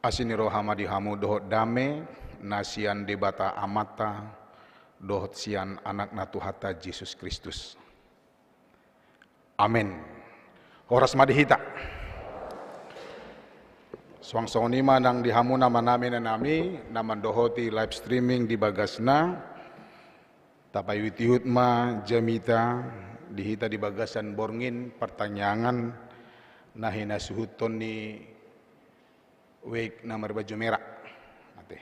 asini rohama dihamu dohot dame nasian debata amata dohot sian anak natuhata Yesus Kristus amin horas madihita Suang sonima nang dihamu nama nami na nami nama dohoti live streaming di bagasna tapayuti hutma jamita dihita di bagasan borngin pertanyaan nahina suhutoni wek na baju merah ate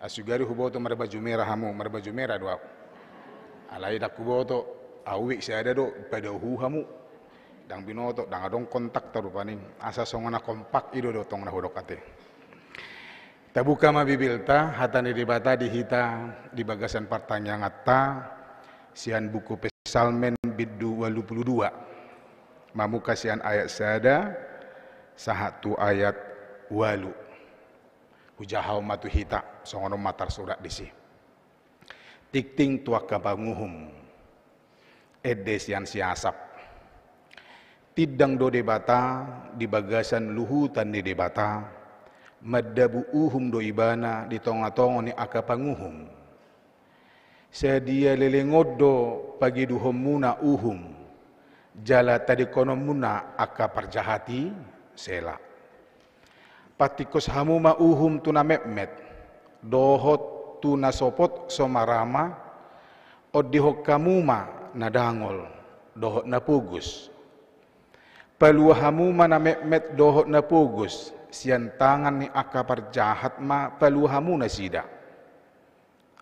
asugari huboto mar baju merah hamu mar baju merah doa alai dakuboto awik ada do pada hu hamu dang binoto dang adong kontak tarupani asa songona kompak ido do tong na hodok ate tabuka ma bibilta hatani di dihita di bagasan pertanyaan atta sian buku pesalmen bidu 22 puluh mamuka sian ayat sada sahatu ayat walu hujahau matu hita songono matar surat disi tikting tua kabanguhum edes yang siasap tidang do debata di bagasan luhutan di debata madabu uhum do ibana di tonga-tonga ni akapanguhum sedia lelengodo pagi duhum muna uhum jala tadi konomuna muna aka parjahati sela patikus hamuma uhum tuna mepmet dohot tuna sopot somarama odihok kamu ma nadangol dohot napugus palu ma na mepmet dohot napugus sian tangan ni akapar jahat ma palu hamuna sida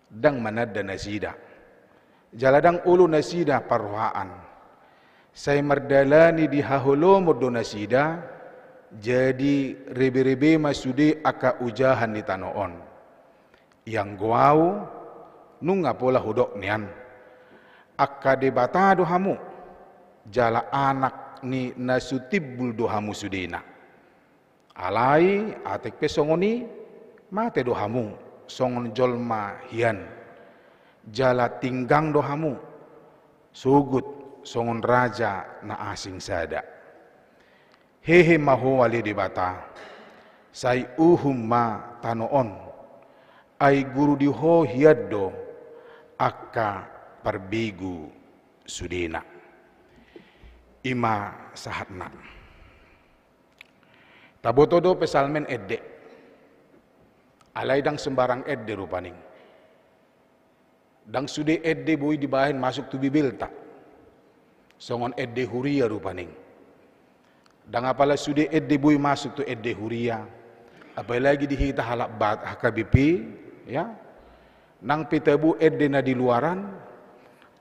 dang dana nasida jaladang ulu nasida parwaan saya merdalani di haholo do nasida jadi rebe-rebe masude aka ujahan di on. yang guau nunga pola hudok nian aka debata dohamu jala anak ni nasutibul dohamu sudina alai atek pesongoni mate dohamu songon jolma hian jala tinggang dohamu sugut songon raja na asing sada hehe maho wale debata sai uhum ma tanoon ai guru di ho hiaddo akka parbigu sudena ima sahatna tabotodo pesalmen edde alai dang sembarang edde rupaning dang sude edde boi dibahin masuk tu bibil tak songon edde huria rupaning danga pala sudah edde bui masuk tu edde huria apalagi di hita halak bat HKBP ya nang pitebu edde na di luaran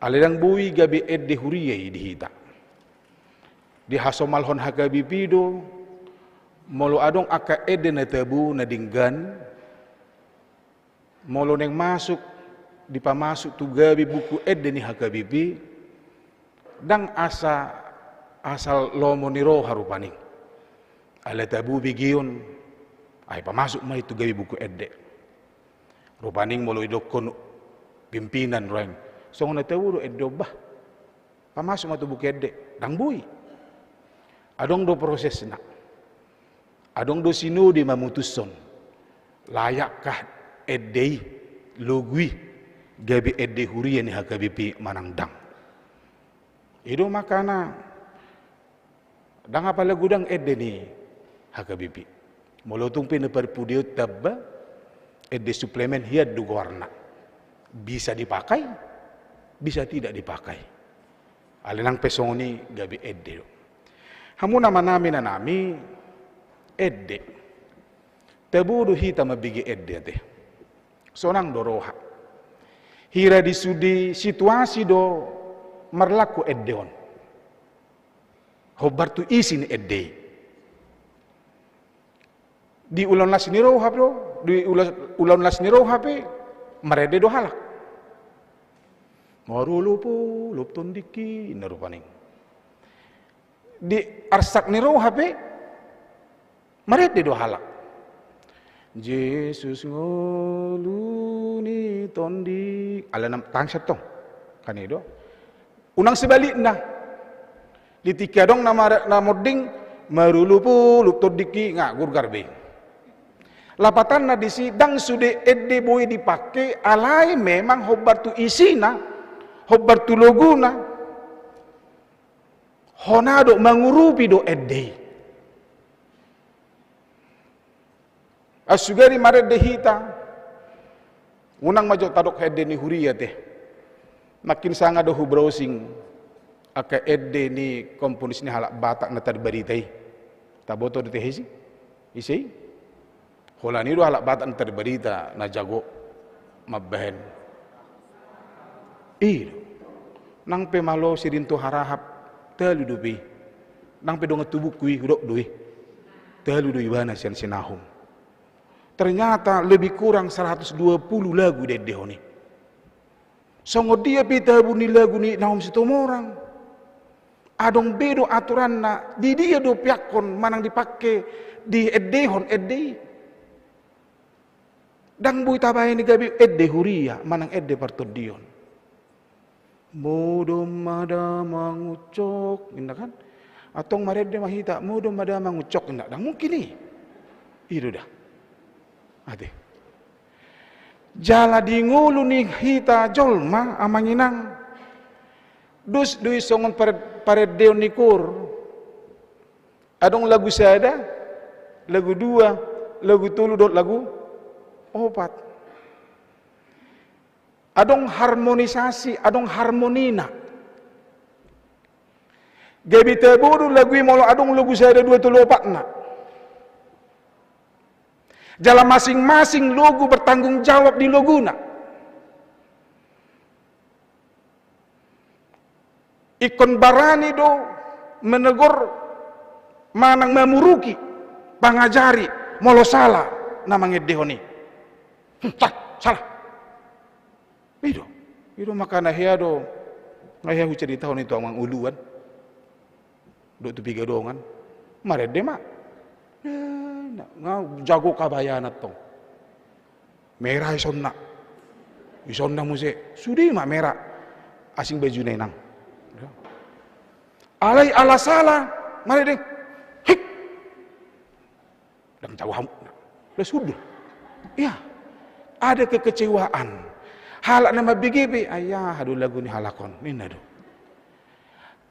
aledang bui gabe edde huria di hita di hasomalhon HKBP do molo adong aka edde na tabu na dinggan molo neng masuk di pamasuk tu gabi buku edde ni HKBP dang asa asal lomo niro harupani ala tabu bigiun ay pamasuk mai tu gawi buku edde rupaning molo idokon pimpinan reng song na tawu do eddo bah pamasuk matu buku edde dang bui adong do proses nak adong do sinu di mamutuson layakkah eddei logui gabi edde huriyan hakabi pi manang dang ido makana dang apa lagu gudang edde ni Molo molotung pina perpudio tabba edde suplemen du warna. bisa dipakai bisa tidak dipakai alenang pesoni gabi edde hamu nama nami na nami edde du hita mabigi edde teh sonang doroha hira disudi situasi do merlaku eddeon hobbartu isin edde di ulan lasni roh hap di ulan lasni roh hap e, merede do halak ngaru lupu lup tondiki nerupaning di arsak ni roh hap e, merede do halak Yesus ngoluni tondi alanam tangset tong kan itu unang nah Ditika dong nama nama ding merulupu luptur diki ngagur garbe. Lapatan na disi dang sude ede boy dipake alai memang hobar tu isina, hobar tu loguna. Honado mangurupi do ede. Asugari mare dehita. Unang majo tadok hedde ni ya teh, Makin sangat do browsing aka edde ni componis ni halak batak na tar bari tay taboto de hesi isi holani do halak batak na tadi berita na jago mabehen i iya. nang pe malo sirinto harahap telu dubi nang pe do ngetubuk kui hudok dui telu dui bana sian sinahum ternyata lebih kurang 120 lagu dedehoni songo dia pita buni lagu ni naum situ orang adong bedo aturan na di dia do piakon manang dipakai di edehon edde dang bui tabai ni gabi edde huria manang edde pertodion mudum mada mangucok, indah kan atong marede mahita mudum mada mangucok indah dang mungkin ni itu dah ade jala dingulu nih hita jolma amanginang Dus dui songon paredeo nikur. Adong lagu sada, lagu dua, lagu tulu dot lagu opat. Adong harmonisasi, adong harmonina. Gabi teburu lagu molo adong lagu sada dua tulu opat nak. Jalan masing-masing logo bertanggung jawab di nak. ikon barani do menegur manang memuruki pangajari molo salah namanya dehoni hm, tak salah nah, itu itu makan hia do ngaya hu cerita honi tuang mang uluan do tu piga doangan, mare de mak ya, nah, jago kabayana tong merah isonna isonna musik sudi mak merah asing baju nenang alai ala salah mari ding hik dan tahu lah sudah ya ada kekecewaan halak nama bigibi ayah aduh lagu ni halakon ni nadu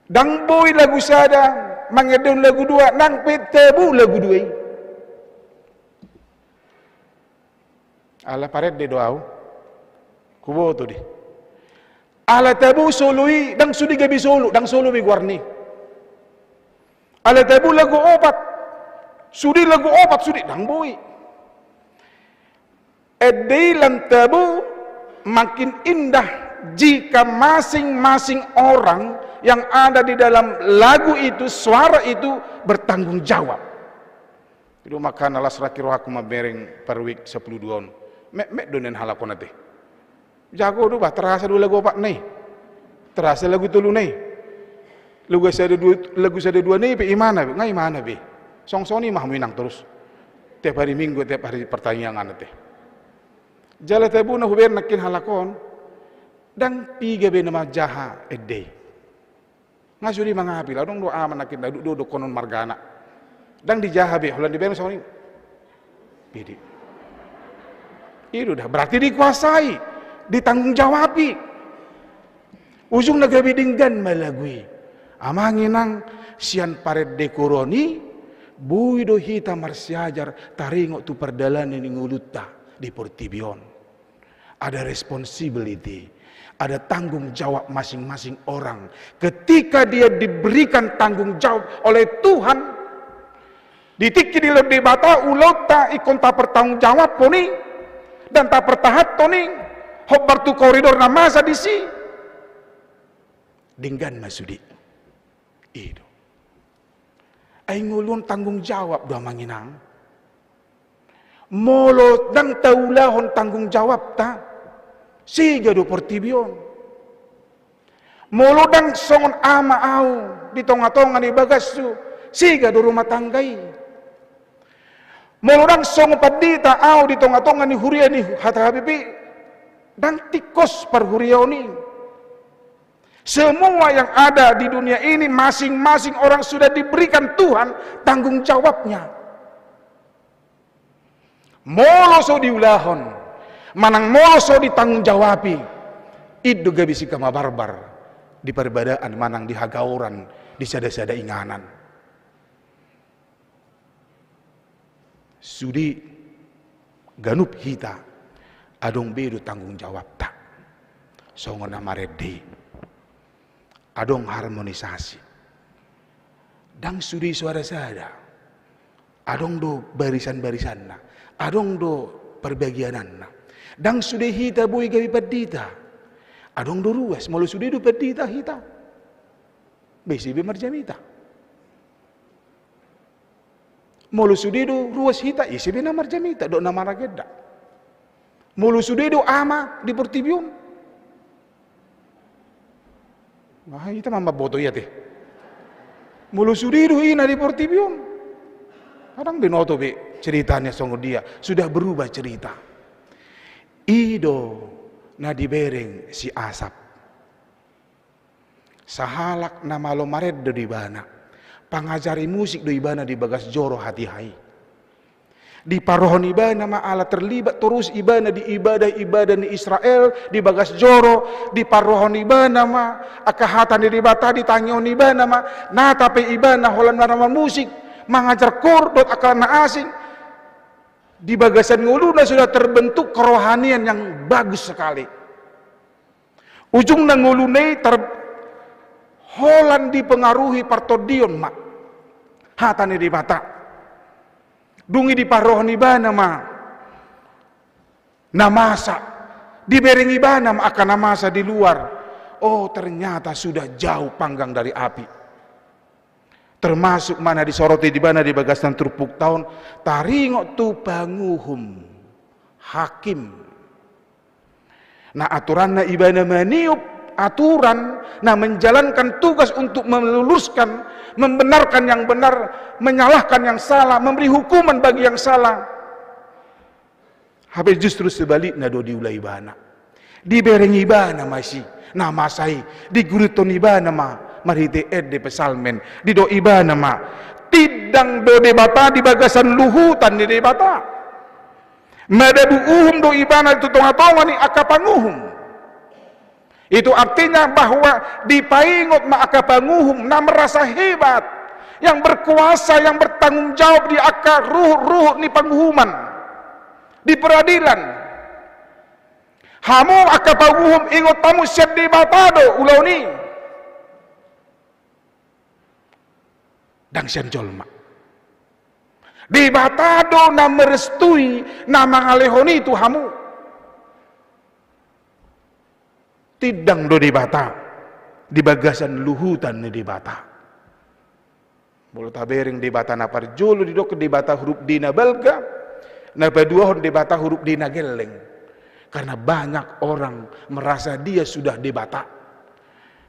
dang boy lagu sada mangedun lagu dua nang bu lagu dua ala paret de doau kubo tu di ala tebu solui dang sudi gabi solu dang solu mi warni Ala tabu lagu obat. Sudi lagu obat sudi dang bui. Edai lan tabu makin indah jika masing-masing orang yang ada di dalam lagu itu, suara itu bertanggung jawab. Itu maka nalas roh aku mabereng per week 10 tahun. Mek mek donen halakon nanti. Jago dulu bah, terasa dulu lagu opat nih. Terasa lagu itu nih lagu saya dua lagu dua nih imana be ngai imana be song ni mah minang terus tiap hari minggu tiap hari pertanyaan teh jala tebu na huber nakin halakon dan piga be nama jaha edde ngasuri mangapi lalu dong doa manakin dadu do konon margana dan di jaha be holan di ben soni pidi itu dah berarti dikuasai ditanggung jawabi ujung negeri dinggan malagui amanginang sian paret dekoroni buido hita marsiajar taringo tu ini ngulutta di portibion ada responsibility ada tanggung jawab masing-masing orang ketika dia diberikan tanggung jawab oleh Tuhan ditiki di lebih bata ulota ikon tak bertanggung jawab poni dan tak pertahat toni hop bertu koridor nama sadisi dengan masudik ido ay ngulon tanggung jawab dua manginang molot dang taulahon tanggung jawab ta siga do portibion molot dang songon ama au di tonga-tonga ni bagas tu siga do rumah tanggai molot dang songon padita au di tonga-tonga ni huria ni hata habibi dang tikus parhuria ni semua yang ada di dunia ini masing-masing orang sudah diberikan Tuhan tanggung jawabnya. Moloso diulahon, manang moloso ditanggung jawabi. Itu bisa kama barbar di perbedaan manang di hagauran di sada-sada inganan. Sudi ganup hita adong bedu tanggung jawab tak. Songo nama redi adong harmonisasi. Dang suri suara saya Adong do barisan-barisan na. Adong do perbagianan na. Dang sudah hita bui gabi pedita, Adong do ruas. Malu sudah do pedita hita. Besi be marjamita. Malu sudah do ruas hita. Isi be na marjamita. Do na marageda. Malu sudah do ama di pertibium itu mama ite ya deh. Mulu suri ina iya, di portibium. Kadang binoto be ceritanya songo dia sudah berubah cerita. Ido na dibereng si asap. Sahalak nama lo mared do di bana. Pangajari musik do bana di bagas joro hati hai di parohon nama Allah terlibat terus ibadah di ibadah-ibadah di Israel di bagas joro di parohon ibadah ma akahatan di ribata di tangion ibana ma nah tapi ibadah holan nama musik mengajar kordot na asing di bagasan na sudah terbentuk kerohanian yang bagus sekali ujung na na ter holan dipengaruhi partodion mak hatan di ribata dungi di paroh ni bana ma namasa bana ma akan namasa di luar oh ternyata sudah jauh panggang dari api termasuk mana disoroti di mana di bagasan terpuk tahun taringok tu banguhum hakim nah na ibana maniup aturan, nah menjalankan tugas untuk meluluskan membenarkan yang benar, menyalahkan yang salah, memberi hukuman bagi yang salah. Habis justru sebaliknya do diulai bana. Diberengi bana masih, nah, di masai, toni ibana ma, marite ed pesalmen di do ibana ma. Tidang dode bata di bagasan luhutan di debata. Madabuuhum do ibana itu tonga-tonga ni akapanuhum. Itu artinya bahwa di dipaingut maka banguhum nah merasa hebat yang berkuasa yang bertanggung jawab di akar ruh-ruh ni penghuman di peradilan hamu banguhum ingot tamu siap di batado ulau ni siap jolma di batado na merestui nama ngalehoni itu hamu tidang do di bata di bagasan luhutan di bata mulut tabering di bata napar julu di dok di bata huruf dina belga. napa dua hon di bata huruf dina geleng karena banyak orang merasa dia sudah di bata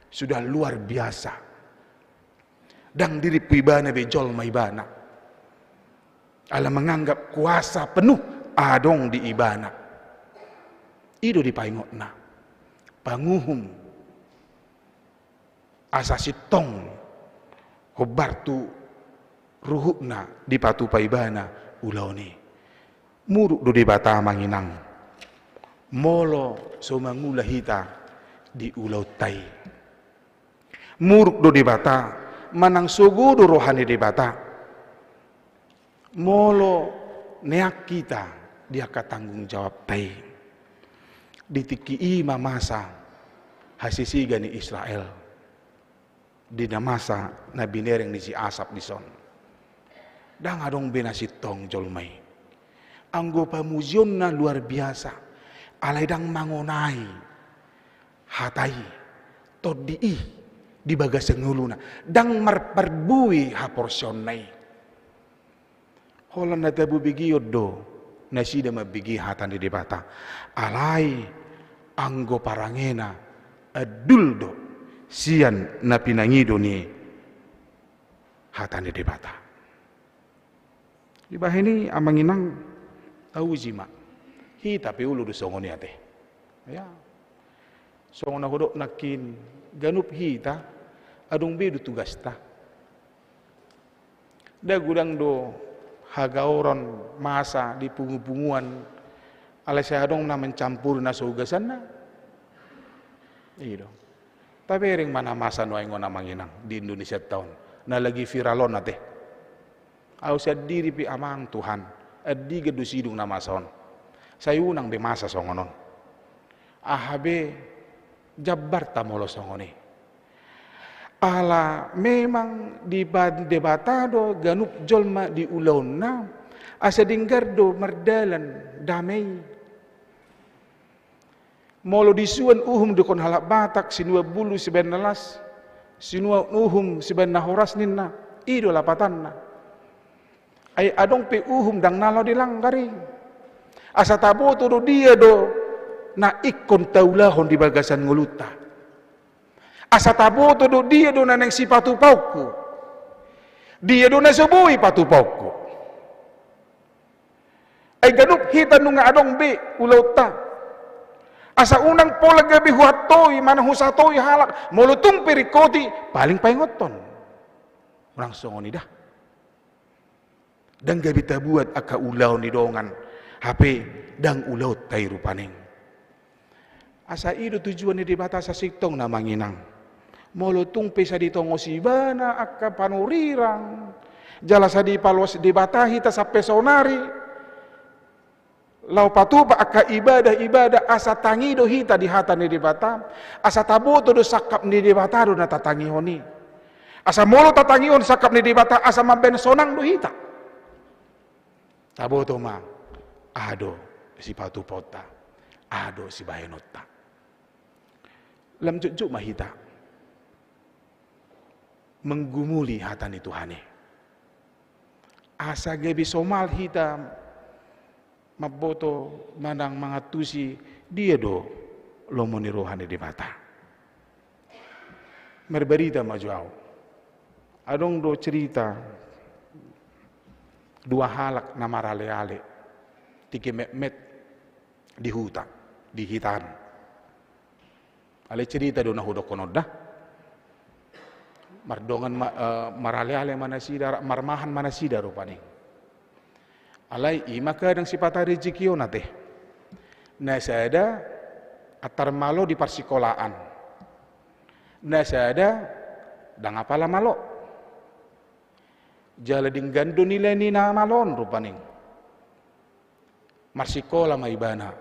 sudah luar biasa dang diri jol bejol maibana ala menganggap kuasa penuh adong di ibana itu di paingotna banguhum asasi tong hobartu ruhukna di patu paibana ulaone muruk do bata manginang molo somangula hita di ulau tai muruk do bata manang sogo do rohani di bata molo neak kita dia tanggung jawab tai ditiki masa hasisi gani Israel di masa nabi nereng di si asap di son dang adong benasi tong jolmai anggopa muzionna luar biasa alai dang mangonai hatai todii di bagasenguluna dang marperbui haporsionai holan natabu bigi yodo nasida mabigi hatande di debata, alai anggo parangena aduldo sian na pinangido ni hatande de bata ini amanginang tahu jima hi tapi ulu di songoni ate ya songona hodok nakin ganup hita adung be du tugas ta da gudang do hagauron masa di pungu-punguan dong na mencampur na sugasan sana iyo tapi ring mana masa no ingon manginang di Indonesia tahun na lagi viralon na teh au diri pi amang Tuhan adi gedus hidung na saya unang be masa songonon ahabe jabbar tamolo songoni. Pala memang di debatado ganuk jolma di asa dinggardo merdalan damai molo disuan uhum dukon halak batak sinua bulu sibenalas sinua uhum sibenna horas ninna ido lapatanna ai adong pe uhum dang nalo dilanggari asa tabo turu dia do na ikon taulahon di bagasan nguluta Asa tabu tu dia dona naneng si patu pauku. Dia dona nasubui patu pauku. Ai gadup hita nunga adong be ulau ta. Asa unang pola gabi huatoi mana husatoi halak mulutung perikoti paling pengoton. Orang songoni dah. Dan gabi tabuat aka ulau ni dongan. HP dang ulau tai rupaneng. Asa itu tujuan di batas asiktong namanginang. Molotung pesa di bana akka panurirang. Jalasa di paluas batahi tasape sonari. Lau patupa akka ibadah-ibadah asa tangi do hita di hata ni di bata Asa taboto do sakap ni di batado duna tatangi honi. Asa molo tatangi on sakap ni di bata asa mamben sonang do hita. Taboto ma. Ado si patu pota. Ado si bahenota. Lam juk mahita menggumuli hatani Tuhan. Asa gebi somal hitam maboto mandang mengatusi dia do lomoni rohani di mata. Merberita majuau. Adong do cerita dua halak nama rale-ale tiki met di hutan di hitan ale cerita do nahudo konodah mardongan uh, eh, marale mana sida marmahan mana sida rupane alai maka kadang sifat rezeki ona teh na nah, sada atar malo di parsikolaan na sada dang apala malo jala gandu nilai nina malon rupane marsikola maibana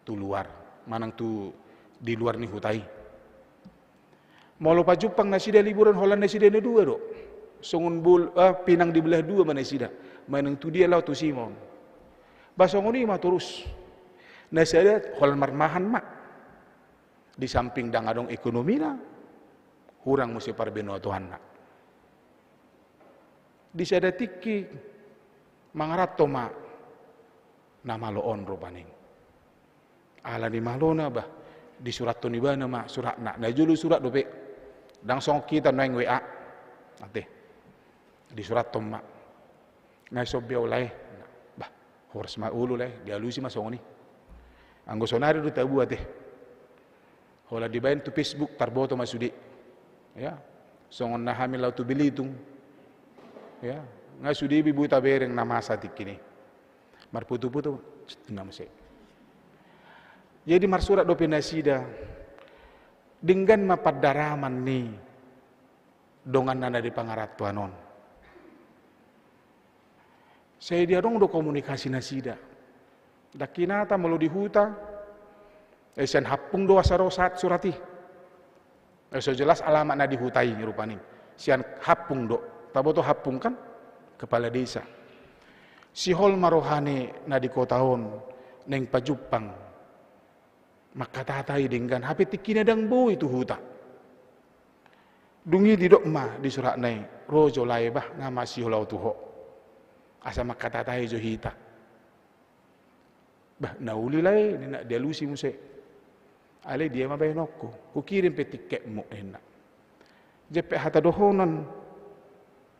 tu luar manang tu di luar nih hutai Molo pajuppang nasida liburan Holland nasida na dua dok, Songun bul ah, pinang di belah dua mana sida. Manang tu dia lah tu Simon. Basongon mah terus. Nasida Holland marmahan mak. Di samping dangadong ekonomi lah. Hurang mesti parbeno Tuhan nak. Di sada tiki mangarato ma nama lo on rupaning. Ala di malona bah di surat bana mak surat nak. Nah julu surat dope dang song kita noeng WA nanti di surat tomma ngai sobbe ulai bah horse ma ulu lai dia lusi ma songoni anggo sonari du tabu ate hola di bain tu Facebook tarboto sudi ya songon na hamil lau tu bilitung ya ngai sudi bibu bereng nama satik kini mar putu putu nggak jadi mar surat do pindah dengan mapadaraman ni dongan nana di pangarat tuanon. Saya dia dong do komunikasi nasida. Dakinata melu di huta. Esen eh, hapung doa sarosat surati. Esen eh, jelas alamat nadi hutai rupani. Sian hapung do. Taboto hapung kan kepala desa. Si hol marohane nadi kotaon neng pajupang maka tatai dengan hape tikina dang bo itu huta dungi di dokma di surat nai rojo bah nama holau tuho asa maka tatai hita. bah nauli lai ni nak delusi muse ale dia mabai noko, ku kirim pe tiket mu enak jepe hata dohonon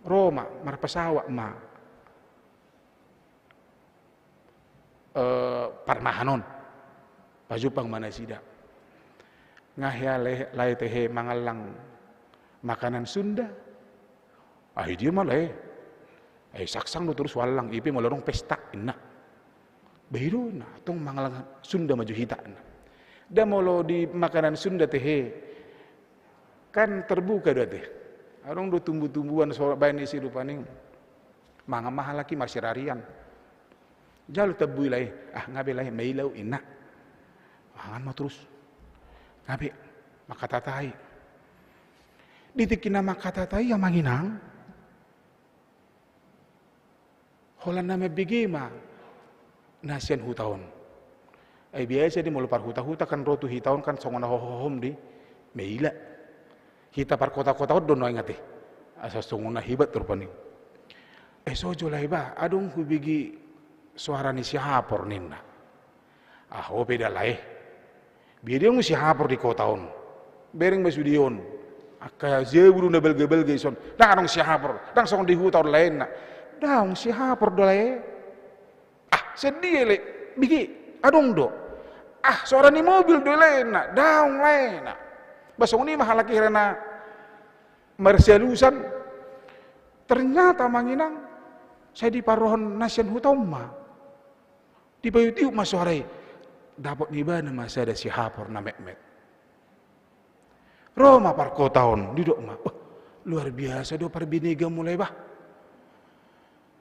Roma mar pesawat ma uh, parmahanon sih dah? Ngahya lai tehe mangalang makanan Sunda. Ah dia malah Eh saksang lu terus walang ipi malorong pesta enak. Biru na tong mangalang Sunda maju hita na dah molo di makanan Sunda tehe kan terbuka dah teh. orang do tumbuh-tumbuhan soal bayan isi rupaning. Manga masih rarian Jalu tebu lae, ah ngabe lae meilau enak. Makan mau terus. Nabi, maka Ditikin Ditikina maka tatai yang manginang. Holan nama ma Nasian hutahun. Ay eh, biasa di melupar huta-huta kan rotu hitahun kan songona hohohom di. Meila. Hita par kota-kota no ingat deh. Asas songona hibat terpani. Eh sojo iba, adung hubigi suara ni siapa ninna. Ah, beda eh berengu si hapur di kota on bereng masudion aka zeburu na belge belge son dang anong si hapur, dang song di hutau lain na dang si do dolai ah sedih le bigi adong do ah suara ni mobil dolai na dang lain na basong ni mahalaki rena merselusan ternyata manginang saya di parohon nasian hutoma di bayu tiu masuarai dapat ibadah masih ada si hapor na Mehmet. Roma parko tahun duduk mah Wah, luar biasa do perbiniga mulai bah.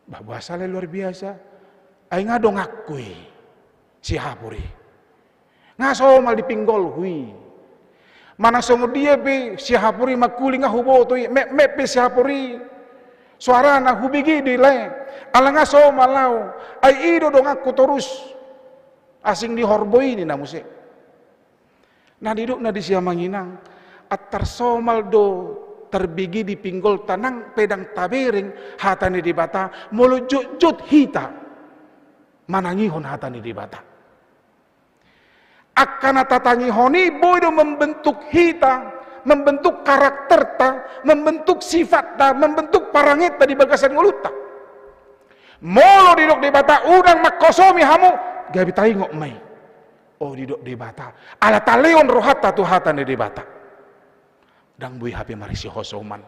Bah bahasanya luar biasa. Aing ngado ngakui si hapuri. Ngaso mal di pinggol hui. Mana semua dia be si hapuri makuli ngahubo tu mek be si hapuri. Suara na hubigi di lain. Alangkah so malau. Ai ido aku terus asing dihorboi ini namu sih. Nah diduk nadi di Siamanginang, atar somal do terbigi di pinggul tanang pedang tabering hatani di bata mulu jut jut hita hon hatani di bata akan tatangi honi do membentuk hita membentuk karakter ta membentuk sifat ta membentuk parangit ta di bagasan ta. molo diduk di bata udang makosomi hamu gabi tai ngok mai oh di dok debata ala taleon rohata tu hatan di debata dang bui hape marisi hosoman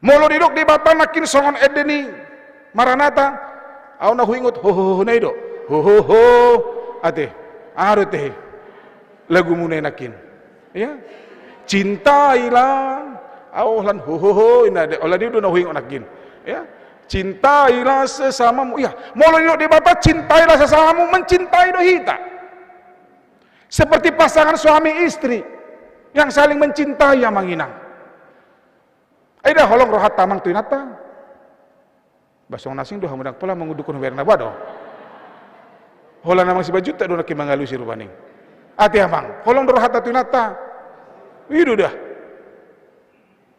molo dok debata nakin songon edeni maranata au na huingut ho ho ho naido ho ho ho ate teh. lagu mune nakin ya cintailah au lan ho ho ho ina de ola tu na huingut nakin ya Cintailah sesamamu. Ya, mulut di Bapak, cintailah sesamamu, mencintai dohita. Seperti pasangan suami istri yang saling mencintai yang ya, menginang. Aida holong rohat tamang tuinata. Basong nasing doha mudak pola mengudukun werna bado. Hola namang si bajuta tak nakimang si rubaning. Ati amang, holong rohat tuinata. Widu dah.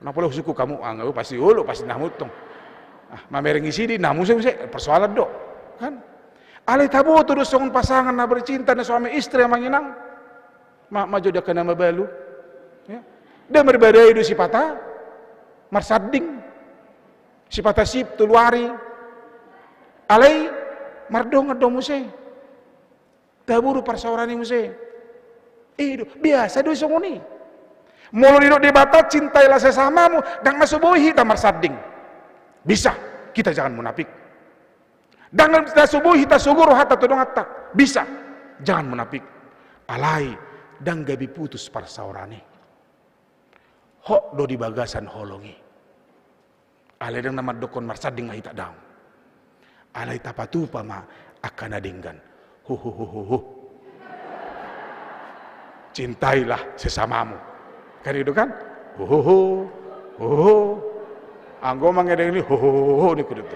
Nah, lo suku kamu? anggap ah, pasti ulu, pasti nahmutong. Ah, mamereng di namu bisa persoalan dok kan ale tabu terus songon pasangan na bercinta na suami istri yang manginang mak maju dia kena mabalu ya dia berbadai du sipata marsading sipata sip tuluari alai mardong ngedong muse taburu parsaurani muse itu biasa do songoni. Mulu hidup di bata cintailah sesamamu dan masuk bohi tamar sading. Bisa, kita jangan munafik. Dengan kita subuh, kita sugur hatta tudung hatta. Bisa, jangan munafik. Alai dan gabi putus para saurani. Hok do di bagasan holongi. Alai dan nama dokon dengan mahita daung. Alai tapatu pama akan adinggan. Hu hu hu hu hu. Cintailah sesamamu. Kan itu kan? Hu hu hu. Hu hu. Anggo mangedeng ni ho ho ho ni kudutu.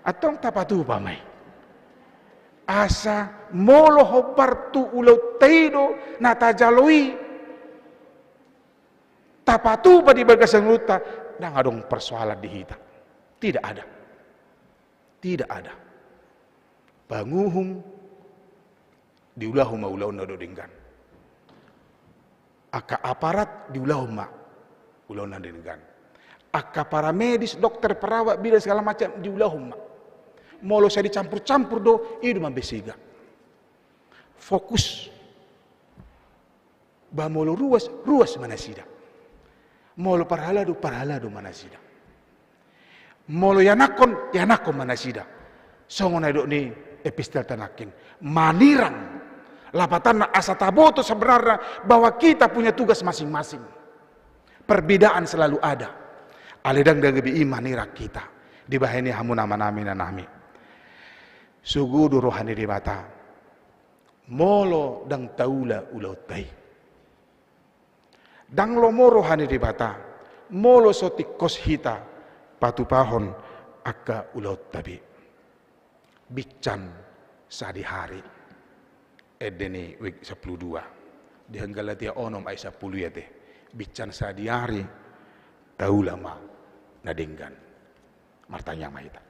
Atong tapatu pamai. Asa molo hobar tu ulau teido na tajalui Tapatu badi di luta, dan adong persoalan di hita Tidak ada. Tidak ada. Banguhum diulahum ulau nado denggan. Aka aparat diulahu ma ulau nado denggan Aka para medis, dokter, perawat, bila segala macam diulahumma. Molo saya dicampur-campur do, itu mambesiga. Fokus. Ba molo ruas, ruas mana sida. Molo parhala do, parhala do mana sida. Molo yanakon, yanakon mana sida. Songon do ni epistel tanakin. Manirang. Lapatan asa taboto sebenarnya bahwa kita punya tugas masing-masing. Perbedaan selalu ada aledang dan gebi iman irak kita. Di ini hamun aman amin nami. Sugu duruhani di mata. Molo dan taula ulotai. Dang lomo rohani di mata. Molo sotik kos hita. Patu pahon akka ulaut tabi. Bican sadi hari. Edeni week 12. Dihanggalatia onom ay 10 ya teh. Bican sadi hari. Taulama nadinggan martanya maita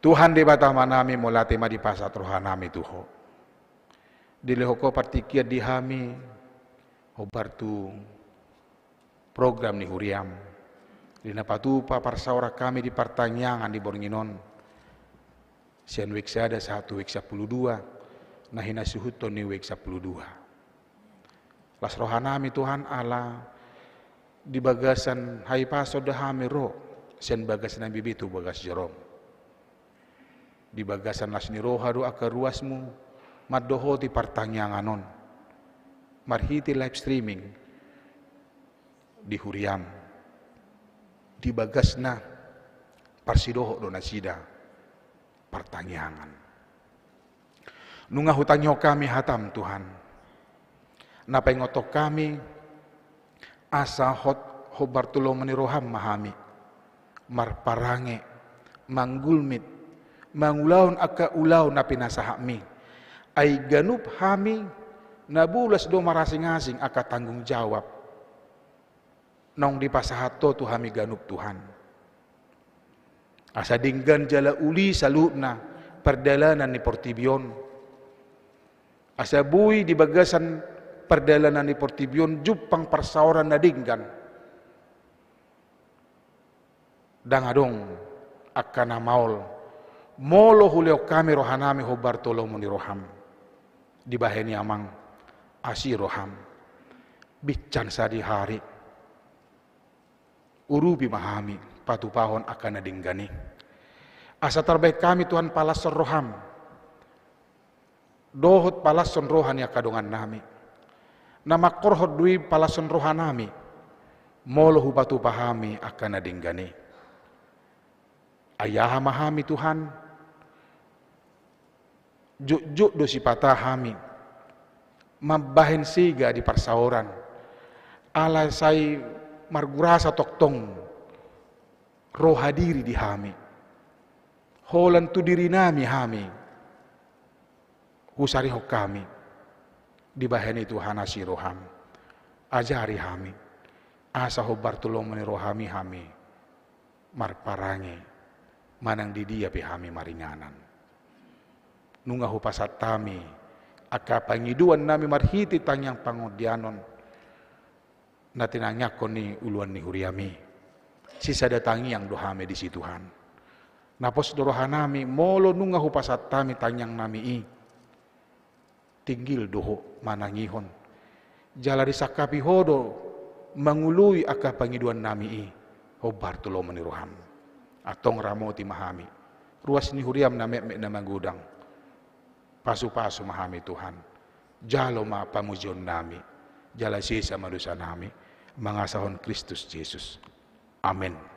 Tuhan debata manami mulati ma di pasat rohanami tuho dilehoko partikia dihami hobartu program ni huriam dina patupa parsaura kami di pertanyaan di borginon. sian wix ada satu wix sepuluh dua nahina suhuton ni wix sepuluh dua las rohanami Tuhan Allah di bagasan haipaso dahamiro sen bagas nabi bitu bagas jerom di bagasan lasniro haru ruasmu, maddoho di anon marhiti live streaming di huriam di bagasna parsidoho donasida pertanyaan. nunga hutanyo kami hatam Tuhan ngotok kami asa hot hobartulo meniroham mahami marparange manggulmit mangulaun aka ulaun napi nasahami ai ganub hami nabulas do marasing-asing aka tanggung jawab nong dipasahato tu hami ganub Tuhan asa dinggan jala uli salubna perdalanan ni portibion asa bui di bagasan perjalanan di Portibion jupang persauran nadinggan adong akan maul molo huleo kami rohanami Bartolomo ni roham di baheni amang asi roham bican sadi hari urubi mahami patu pahon akan nadinggani asa terbaik kami Tuhan palas roham dohot palason rohani kadongan nami nama korhot dui palasun rohanami molo hubatu pahami akan adinggani ayah mahami Tuhan juk-juk dosi hami mabahin siga di persauran ala sai margurasa toktong rohadiri di hami holan tu diri nami hami husari hok kami dibaheni Tuhan si roham ajari hami asahu menirohami rohami hami marparangi manang dia pi hami maringanan nungahu kami, aka pangiduan nami marhiti tangyang pangodianon natinanya koni uluan ni huriami sisa datangi yang dohame di situ Tuhan napos dorohanami molo nungahu pasatami tangyang nami i tinggil doho manangihon. Jalari sakapi hodo mengului akah pangiduan nami i hobar tulo meniruham. Atong ti mahami. Ruas ni huriam na mek na manggudang. Pasu-pasu mahami Tuhan. Jalo ma pamujon nami. Jala sisa manusia nami. Mangasahon Kristus Yesus. Amin.